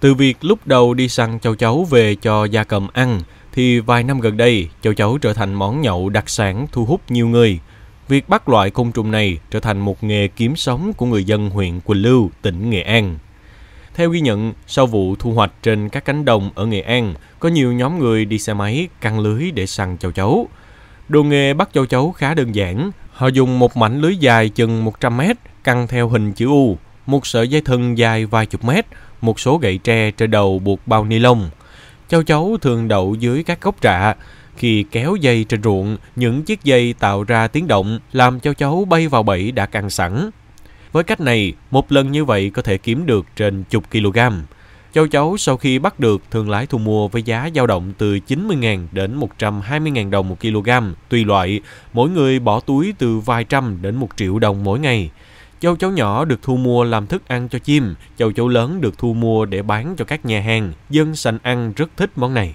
Từ việc lúc đầu đi săn châu chấu về cho gia cầm ăn, thì vài năm gần đây, châu chấu trở thành món nhậu đặc sản thu hút nhiều người. Việc bắt loại côn trùng này trở thành một nghề kiếm sống của người dân huyện Quỳnh Lưu, tỉnh Nghệ An. Theo ghi nhận, sau vụ thu hoạch trên các cánh đồng ở Nghệ An, có nhiều nhóm người đi xe máy căng lưới để săn châu chấu. Đồ nghề bắt châu chấu khá đơn giản, họ dùng một mảnh lưới dài chừng 100 mét căng theo hình chữ U, một sợi dây thừng dài vài chục mét, một số gậy tre trên đầu buộc bao ni lông. Châu chấu thường đậu dưới các gốc trạ. Khi kéo dây trên ruộng, những chiếc dây tạo ra tiếng động làm châu chấu bay vào bẫy đã căng sẵn. Với cách này, một lần như vậy có thể kiếm được trên chục kg. Châu chấu sau khi bắt được thường lái thu mua với giá dao động từ 90.000 đến 120.000 đồng một kg, tùy loại, mỗi người bỏ túi từ vài trăm đến một triệu đồng mỗi ngày. Châu chấu nhỏ được thu mua làm thức ăn cho chim, châu chấu lớn được thu mua để bán cho các nhà hàng. Dân sành ăn rất thích món này.